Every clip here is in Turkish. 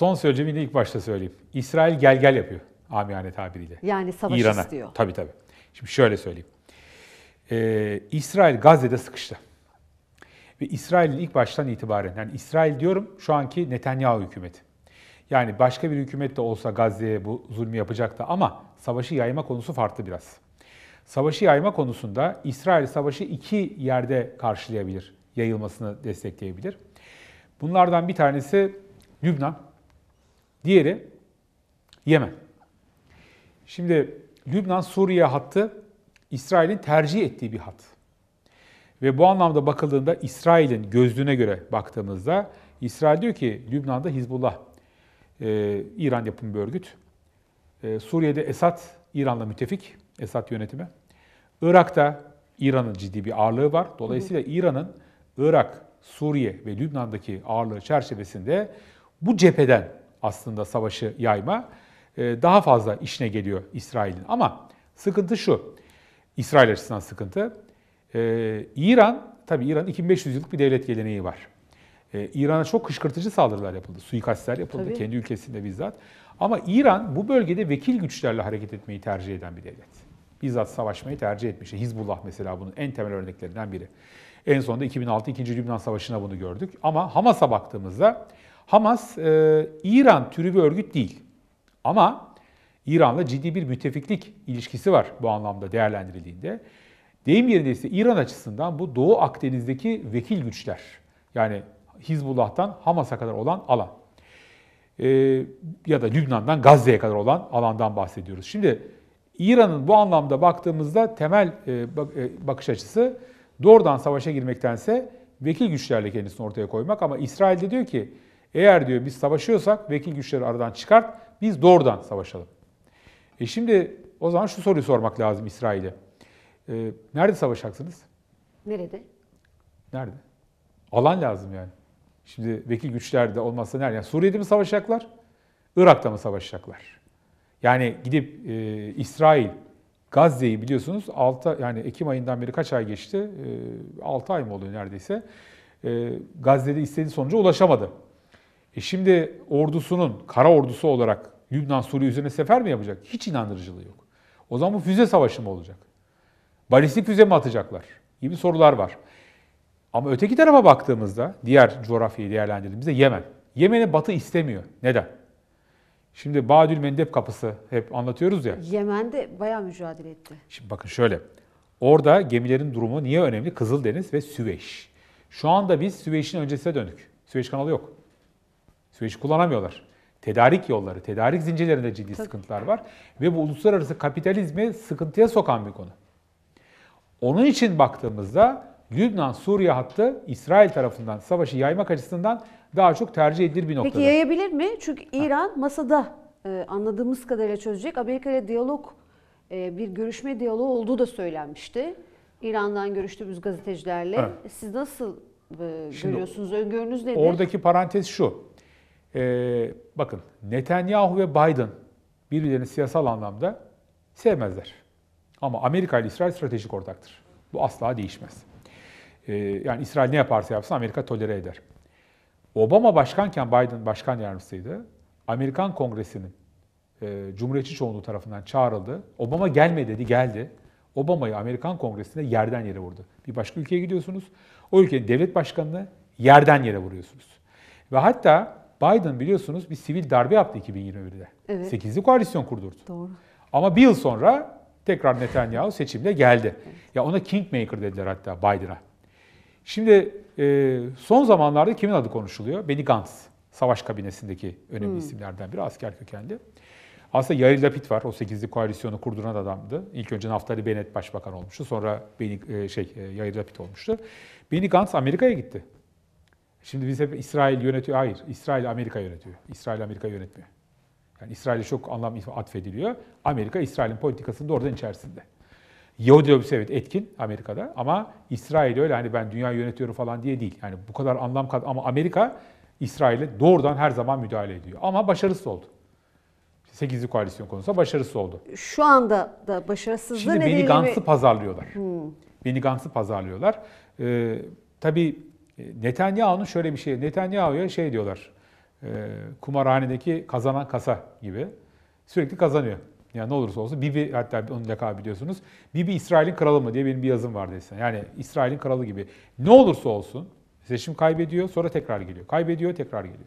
Son söyleyeceğimi de ilk başta söyleyeyim. İsrail gel gel yapıyor amiyane tabiriyle. Yani savaş İran'a. istiyor. Tabii tabii. Şimdi şöyle söyleyeyim. Ee, İsrail Gazze'de sıkıştı. Ve İsrail'in ilk baştan itibaren, yani İsrail diyorum şu anki Netanyahu hükümeti. Yani başka bir hükümet de olsa Gazze'ye bu zulmü yapacaktı ama savaşı yayma konusu farklı biraz. Savaşı yayma konusunda İsrail savaşı iki yerde karşılayabilir, yayılmasını destekleyebilir. Bunlardan bir tanesi Lübnan. Diğeri Yemen. Şimdi Lübnan-Suriye hattı İsrail'in tercih ettiği bir hat. Ve bu anlamda bakıldığında İsrail'in gözlüğüne göre baktığımızda İsrail diyor ki Lübnan'da Hizbullah, e, İran yapımı bir örgüt. E, Suriye'de Esad, İran'la müttefik, Esad yönetimi. Irak'ta İran'ın ciddi bir ağırlığı var. Dolayısıyla İran'ın Irak, Suriye ve Lübnan'daki ağırlığı çerçevesinde bu cepheden aslında savaşı yayma e, daha fazla işine geliyor İsrail'in. Ama sıkıntı şu, İsrail açısından sıkıntı. E, İran, tabii İran 2500 yıllık bir devlet geleneği var. E, İran'a çok kışkırtıcı saldırılar yapıldı, suikastler yapıldı tabii. kendi ülkesinde bizzat. Ama İran bu bölgede vekil güçlerle hareket etmeyi tercih eden bir devlet bizzat savaşmayı tercih etmiş. Hizbullah mesela bunun en temel örneklerinden biri. En sonunda 2006 2. Lübnan Savaşı'na bunu gördük. Ama Hamas'a baktığımızda Hamas e, İran türü bir örgüt değil. Ama İran'la ciddi bir müttefiklik ilişkisi var bu anlamda değerlendirildiğinde. Deyim yerinde ise İran açısından bu Doğu Akdeniz'deki vekil güçler. Yani Hizbullah'tan Hamas'a kadar olan alan. E, ya da Lübnan'dan Gazze'ye kadar olan alandan bahsediyoruz. Şimdi İran'ın bu anlamda baktığımızda temel e, e bakış açısı doğrudan savaşa girmektense vekil güçlerle kendisini ortaya koymak. Ama İsrail de diyor ki eğer diyor biz savaşıyorsak vekil güçleri aradan çıkart, biz doğrudan savaşalım. E şimdi o zaman şu soruyu sormak lazım İsrail'e. E, nerede savaşacaksınız? Nerede? Nerede? Alan lazım yani. Şimdi vekil güçler de olmazsa nerede? Yani Suriye'de mi savaşacaklar? Irak'ta mı savaşacaklar? Yani gidip e, İsrail, Gazze'yi biliyorsunuz 6 yani Ekim ayından beri kaç ay geçti? E, 6 ay mı oluyor neredeyse? E, Gazze'de istediği sonuca ulaşamadı. E şimdi ordusunun kara ordusu olarak Lübnan Suriye üzerine sefer mi yapacak? Hiç inandırıcılığı yok. O zaman bu füze savaşı mı olacak? Balistik füze mi atacaklar? Gibi sorular var. Ama öteki tarafa baktığımızda, diğer coğrafyayı değerlendirdiğimizde Yemen. Yemen'e Batı istemiyor. Neden? Şimdi Badül Mendeb kapısı hep anlatıyoruz ya. Yemen'de bayağı mücadele etti. Şimdi bakın şöyle. Orada gemilerin durumu niye önemli? Kızıldeniz ve Süveyş. Şu anda biz Süveyş'in öncesine döndük. Süveyş kanalı yok süreci kullanamıyorlar. Tedarik yolları, tedarik zincirlerinde ciddi Tabii. sıkıntılar var. Ve bu uluslararası kapitalizmi sıkıntıya sokan bir konu. Onun için baktığımızda Lübnan-Suriye hattı İsrail tarafından savaşı yaymak açısından daha çok tercih edilir bir noktada. Peki yayabilir mi? Çünkü İran ha. masada e, anladığımız kadarıyla çözecek. Amerika ile diyalog, e, bir görüşme diyaloğu olduğu da söylenmişti. İran'dan görüştüğümüz gazetecilerle. Evet. Siz nasıl e, Şimdi, görüyorsunuz? Öngörünüz nedir? Oradaki parantez şu e, bakın Netanyahu ve Biden birbirlerini siyasal anlamda sevmezler. Ama Amerika ile İsrail stratejik ortaktır. Bu asla değişmez. E, yani İsrail ne yaparsa yapsın Amerika tolere eder. Obama başkanken Biden başkan yardımcısıydı. Amerikan Kongresi'nin e, Cumhuriyetçi çoğunluğu tarafından çağrıldı. Obama gelme dedi, geldi. Obama'yı Amerikan Kongresi'nde yerden yere vurdu. Bir başka ülkeye gidiyorsunuz. O ülkenin devlet başkanını yerden yere vuruyorsunuz. Ve hatta Biden biliyorsunuz bir sivil darbe yaptı 2021'de. Evet. 8'li koalisyon kurdurdu. Doğru. Ama bir yıl sonra tekrar Netanyahu seçimde geldi. Evet. Ya ona kingmaker dediler hatta Biden'a. Şimdi e, son zamanlarda kimin adı konuşuluyor? Benny Gantz. Savaş kabinesindeki önemli hmm. isimlerden biri asker kökenli. Aslında Yair Lapid var. O 8'li koalisyonu kurduran adamdı. İlk önce Naftali Bennett başbakan olmuştu. Sonra Benny, e, şey e, Yair Lapid olmuştu. Benny Gantz Amerika'ya gitti. Şimdi biz hep İsrail yönetiyor. Hayır, İsrail Amerika yönetiyor. İsrail Amerika yönetmiyor. Yani İsrail'e çok anlam atfediliyor. Amerika İsrail'in politikasının doğrudan içerisinde. Yahudi lobisi evet etkin Amerika'da ama İsrail öyle hani ben dünya yönetiyorum falan diye değil. Yani bu kadar anlam kat ama Amerika İsrail'e doğrudan her zaman müdahale ediyor. Ama başarısız oldu. 8'li koalisyon konusunda başarısız oldu. Şu anda da başarısızlığı Şimdi beni gansı mi? pazarlıyorlar. Hmm. Benny Gantz'ı pazarlıyorlar. Ee, tabii e, Netanyahu'nun şöyle bir şey, Netanyahu'ya şey diyorlar, e, kumarhanedeki kazanan kasa gibi sürekli kazanıyor. Yani ne olursa olsun Bibi hatta onu lakabı biliyorsunuz. Bibi İsrail'in kralı mı diye benim bir yazım vardı eskiden. Yani İsrail'in kralı gibi. Ne olursa olsun seçim kaybediyor sonra tekrar geliyor. Kaybediyor tekrar geliyor.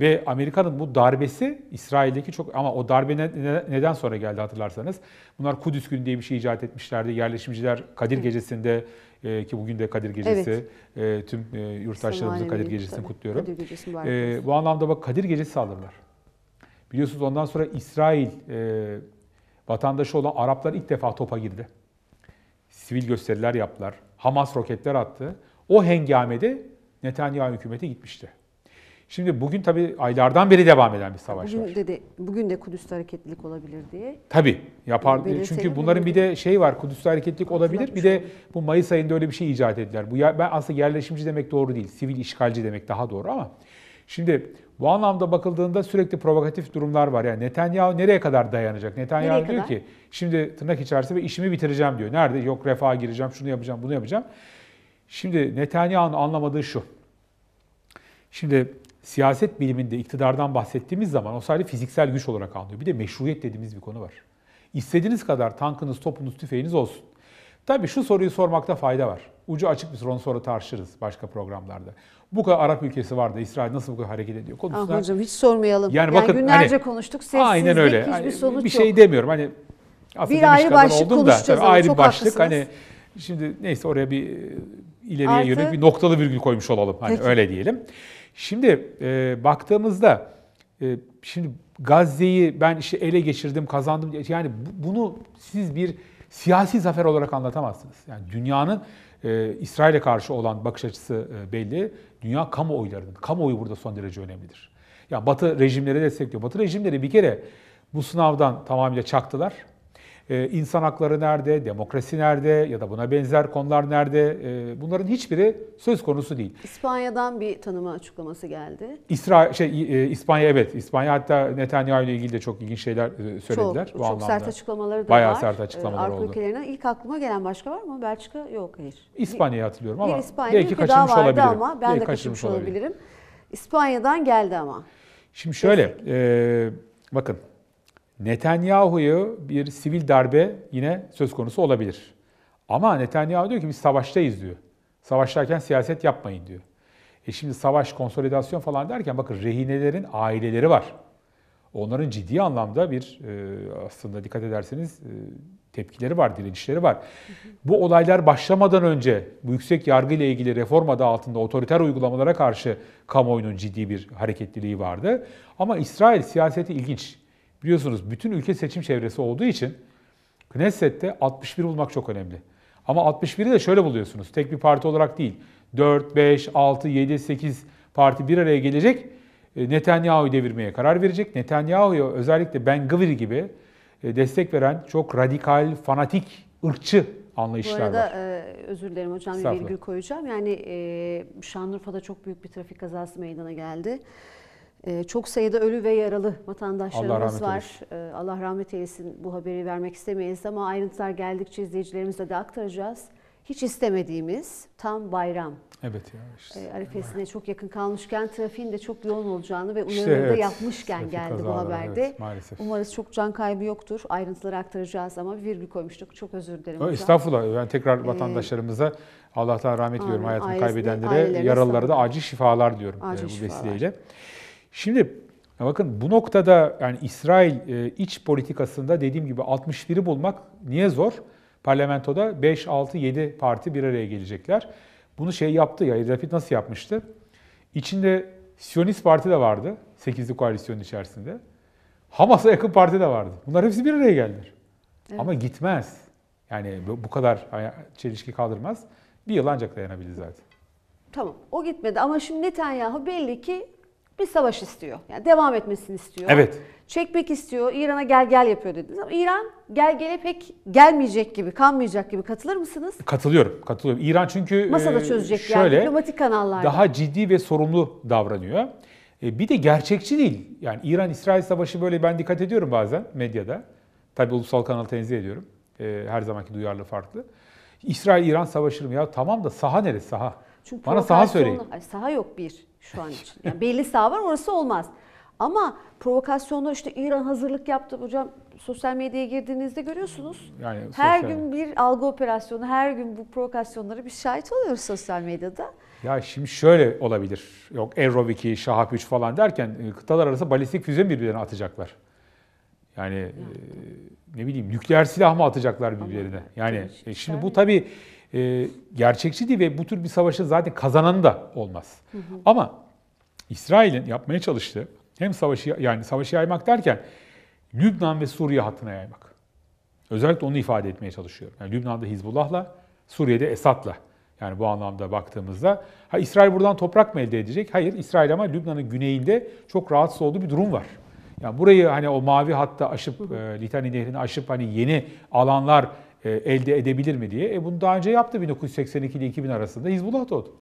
Ve Amerika'nın bu darbesi İsrail'deki çok ama o darbe ne, ne, neden sonra geldi hatırlarsanız. Bunlar Kudüs günü diye bir şey icat etmişlerdi. Yerleşimciler Kadir Gecesi'nde e, ki bugün de Kadir Gecesi evet. e, tüm e, yurttaşlarımızın Kadir Gecesi'ni tabii. kutluyorum. Kadir Gecesi e, bu anlamda bak Kadir Gecesi saldırılar. Biliyorsunuz ondan sonra İsrail e, vatandaşı olan Araplar ilk defa topa girdi. Sivil gösteriler yaptılar. Hamas roketler attı. O hengamede Netanyahu hükümeti gitmişti. Şimdi bugün tabii aylardan beri devam eden bir savaş bugün var. De de, bugün de Kudüs'te hareketlilik olabilir diye. Tabi yapar. Çünkü bunların bir de şey var Kudüs'te hareketlilik olabilir. Bir de bu Mayıs ayında öyle bir şey icat ettiler. Bu ben aslında yerleşimci demek doğru değil. Sivil işgalci demek daha doğru ama şimdi bu anlamda bakıldığında sürekli provokatif durumlar var. Yani Netanyahu nereye kadar dayanacak? Netanyahu nereye diyor kadar? ki şimdi tırnak içerisinde işimi bitireceğim diyor. Nerede? Yok refaha gireceğim, şunu yapacağım, bunu yapacağım. Şimdi Netanyahu'nun anlamadığı şu. Şimdi siyaset biliminde iktidardan bahsettiğimiz zaman o sadece fiziksel güç olarak anlıyor. Bir de meşruiyet dediğimiz bir konu var. İstediğiniz kadar tankınız, topunuz, tüfeğiniz olsun. Tabii şu soruyu sormakta fayda var. Ucu açık bir sorun sonra tartışırız başka programlarda. Bu kadar Arap ülkesi var da İsrail nasıl bu kadar hareket ediyor konusunda. Ah hocam hiç sormayalım. Yani, yani bakın, hani günlerce hani, konuştuk sessizlik aynen öyle. hiçbir hani, sonuç bir şey yok. demiyorum. Hani bir ayrı başlık konuşacağız. Da, tabii, ayrı çok başlık hani haklısınız. hani şimdi neyse oraya bir ileriye Artı, yönelik bir noktalı virgül koymuş olalım. Hani peki. öyle diyelim. Şimdi e, baktığımızda e, şimdi Gazze'yi ben işte ele geçirdim, kazandım. Yani bunu siz bir siyasi zafer olarak anlatamazsınız. Yani dünyanın e, İsrail'e karşı olan bakış açısı e, belli. Dünya kamuoylarının, kamuoyu burada son derece önemlidir. Ya yani Batı rejimleri destekliyor. Batı rejimleri bir kere bu sınavdan tamamıyla çaktılar. E, insan hakları nerede, demokrasi nerede ya da buna benzer konular nerede? Ee, bunların hiçbiri söz konusu değil. İspanya'dan bir tanıma açıklaması geldi. İsra şey e, İspanya evet. İspanya hatta Netanyahu ile ilgili de çok ilginç şeyler e, söylediler. Çok, bu çok anlamda. sert açıklamaları da bayağı var. Bayağı sert ee, açıklamalar e, oldu. ülkelerine ilk aklıma gelen başka var mı? Belçika yok hayır. İspanya'yı hatırlıyorum ama bir İspanya, belki kaçırmış daha vardı olabilirim. Ama ben belki de kaçırmış olabilirim. olabilirim. İspanya'dan geldi ama. Şimdi şöyle, e, bakın Netanyahu'yu bir sivil darbe yine söz konusu olabilir. Ama Netanyahu diyor ki biz savaştayız diyor. Savaşlarken siyaset yapmayın diyor. E şimdi savaş, konsolidasyon falan derken bakın rehinelerin aileleri var. Onların ciddi anlamda bir e, aslında dikkat ederseniz e, tepkileri var, direnişleri var. Bu olaylar başlamadan önce bu yüksek yargı ile ilgili reform adı altında otoriter uygulamalara karşı kamuoyunun ciddi bir hareketliliği vardı. Ama İsrail siyaseti ilginç. Biliyorsunuz bütün ülke seçim çevresi olduğu için Knesset'te 61 bulmak çok önemli. Ama 61'i de şöyle buluyorsunuz. Tek bir parti olarak değil. 4, 5, 6, 7, 8 parti bir araya gelecek. E, Netanyahu'yu devirmeye karar verecek. Netanyahu'ya özellikle Ben Gvir gibi e, destek veren çok radikal, fanatik, ırkçı anlayışlar Bu arada, var. E, özür dilerim hocam bir virgül koyacağım. Yani Şanlıurfa'da çok büyük bir trafik kazası meydana geldi. Ee, çok sayıda ölü ve yaralı vatandaşlarımız Allah var. Ee, Allah rahmet eylesin bu haberi vermek istemeyiz ama ayrıntılar geldikçe izleyicilerimize de aktaracağız. Hiç istemediğimiz tam bayram. Evet ya. Işte. Ee, arifesine çok yakın kalmışken trafiğin de çok yoğun olacağını ve uyarını işte evet, da yapmışken Trafik geldi kazaları, bu haberde. Evet, maalesef. Umarız çok can kaybı yoktur. Ayrıntıları aktaracağız ama virgül koymuştuk. Çok özür dilerim. Hocam. Estağfurullah. Ben yani tekrar ee, vatandaşlarımıza Allah'tan rahmet diliyorum hayatını kaybedenlere, yaralılara da acil şifalar diyorum acil yani e, bu şifalar. vesileyle. Şimdi bakın bu noktada yani İsrail e, iç politikasında dediğim gibi 61'i bulmak niye zor? Parlamentoda 5, 6, 7 parti bir araya gelecekler. Bunu şey yaptı ya, Rapid nasıl yapmıştı? İçinde Siyonist Parti de vardı, 8'li koalisyonun içerisinde. Hamas'a yakın parti de vardı. Bunlar hepsi bir araya geldiler. Evet. Ama gitmez. Yani bu kadar çelişki kaldırmaz. Bir yıl ancak dayanabilir zaten. Tamam o gitmedi ama şimdi Netanyahu belli ki bir savaş istiyor. Yani devam etmesini istiyor. Evet. Çekmek istiyor. İran'a gel gel yapıyor dediniz ama İran gel gele pek gelmeyecek gibi, kalmayacak gibi katılır mısınız? Katılıyorum. Katılıyorum. İran çünkü masada e, çözecek şöyle, yani diplomatik kanallarda. Daha ciddi ve sorumlu davranıyor. E, bir de gerçekçi değil. Yani İran-İsrail savaşı böyle ben dikkat ediyorum bazen medyada. Tabi ulusal kanalı tenzih ediyorum. E, her zamanki duyarlı farklı. İsrail-İran savaşır mı? Ya tamam da saha neresi saha? Çünkü Bana saha söyleyin. saha yok bir şu an için. Yani belli sağ var orası olmaz. Ama provokasyonlar işte İran hazırlık yaptı hocam sosyal medyaya girdiğinizde görüyorsunuz. Yani her gün bir algı operasyonu, her gün bu provokasyonları bir şahit oluyoruz sosyal medyada. Ya şimdi şöyle olabilir. Yok Erov 2, Şahap 3 falan derken e, kıtalar arası balistik füze mi birbirlerine atacaklar? Yani, e, ne bileyim nükleer silah mı atacaklar birbirlerine? yani e, şimdi bu tabii e, gerçekçi değil ve bu tür bir savaşı zaten kazanan da olmaz. Hı hı. Ama İsrail'in yapmaya çalıştığı hem savaşı yani savaşı yaymak derken Lübnan ve Suriye hattına yaymak. Özellikle onu ifade etmeye çalışıyorum. Yani Lübnan'da Hizbullah'la, Suriye'de Esad'la. Yani bu anlamda baktığımızda ha İsrail buradan toprak mı elde edecek? Hayır, İsrail ama Lübnan'ın güneyinde çok rahatsız olduğu bir durum var. Yani burayı hani o mavi hatta aşıp, e, Litani Nehri'ni aşıp hani yeni alanlar e, elde edebilir mi diye. E bunu daha önce yaptı 1982 ile 2000 arasında Hizbullah da oldu.